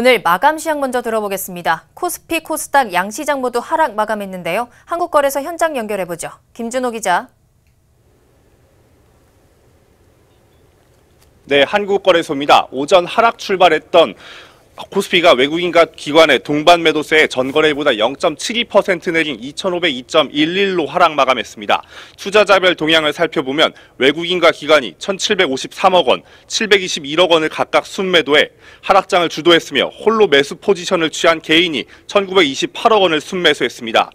오늘 마감 시황 먼저 들어보겠습니다. 코스피, 코스닥 양시장 모두 하락 마감했는데요. 한국거래소 현장 연결해보죠. 김준호 기자. 네, 한국거래소입니다. 오전 하락 출발했던 코스피가 외국인과 기관의 동반 매도세 전거래보다 0.72% 내린 2,502.11로 하락 마감했습니다. 투자자별 동향을 살펴보면 외국인과 기관이 1,753억 원, 721억 원을 각각 순매도해 하락장을 주도했으며 홀로 매수 포지션을 취한 개인이 1,928억 원을 순매수했습니다.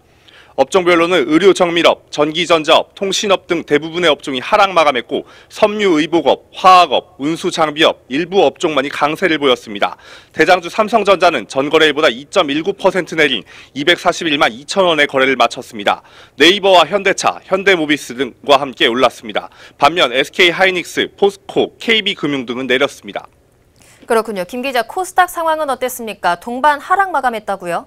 업종별로는 의료 정밀업, 전기전자업, 통신업 등 대부분의 업종이 하락 마감했고 섬유의복업, 화학업, 운수장비업 일부 업종만이 강세를 보였습니다. 대장주 삼성전자는 전거래일보다 2.19% 내린 241만 2천 원의 거래를 마쳤습니다. 네이버와 현대차, 현대모비스 등과 함께 올랐습니다. 반면 SK하이닉스, 포스코, KB금융 등은 내렸습니다. 그렇군요. 김 기자, 코스닥 상황은 어땠습니까? 동반 하락 마감했다고요?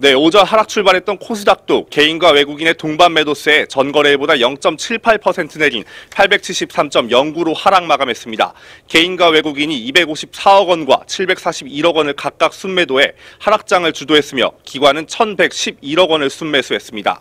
네, 오전 하락 출발했던 코스닥도 개인과 외국인의 동반 매도세 전거래일보다 0.78% 내린 873.09로 하락 마감했습니다. 개인과 외국인이 254억 원과 741억 원을 각각 순매도해 하락장을 주도했으며 기관은 1,111억 원을 순매수했습니다.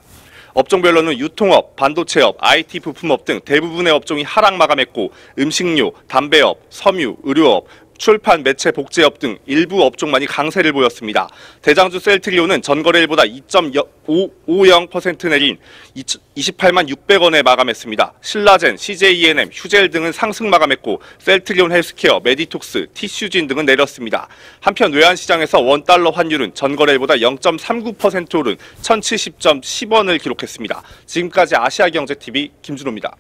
업종별로는 유통업, 반도체업, IT 부품업 등 대부분의 업종이 하락 마감했고 음식료, 담배업, 섬유, 의류업 출판, 매체, 복제업 등 일부 업종만이 강세를 보였습니다. 대장주 셀트리온은 전거래일보다 2.50% 내린 28만 600원에 마감했습니다. 신라젠, CJENM, 휴젤 등은 상승 마감했고 셀트리온 헬스케어, 메디톡스, 티슈진 등은 내렸습니다. 한편 외환시장에서 원달러 환율은 전거래일보다 0.39% 오른 1070.10원을 기록했습니다. 지금까지 아시아경제TV 김준호입니다.